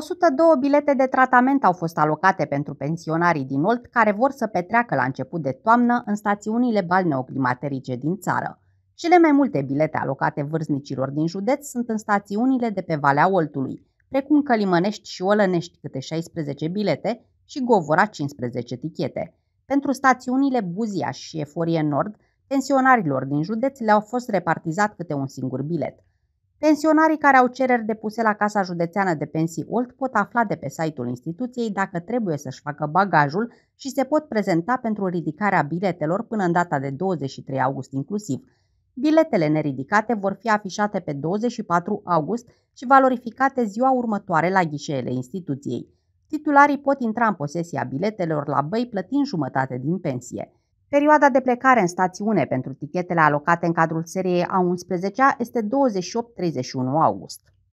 102 bilete de tratament au fost alocate pentru pensionarii din Olt care vor să petreacă la început de toamnă în stațiunile balneoclimaterice din țară. Cele mai multe bilete alocate vârstnicilor din județ sunt în stațiunile de pe Valea Oltului, precum Călimănești și Olănești câte 16 bilete și Govora 15 tichete. Pentru stațiunile Buzia și Eforie Nord, pensionarilor din județ le-au fost repartizat câte un singur bilet – Pensionarii care au cereri depuse la Casa Județeană de Pensii Olt pot afla de pe site-ul instituției dacă trebuie să-și facă bagajul și se pot prezenta pentru ridicarea biletelor până în data de 23 august inclusiv. Biletele neridicate vor fi afișate pe 24 august și valorificate ziua următoare la ghișeele instituției. Titularii pot intra în posesia biletelor la băi plătind jumătate din pensie. Perioada de plecare în stațiune pentru tichetele alocate în cadrul seriei A11 este 28-31 august.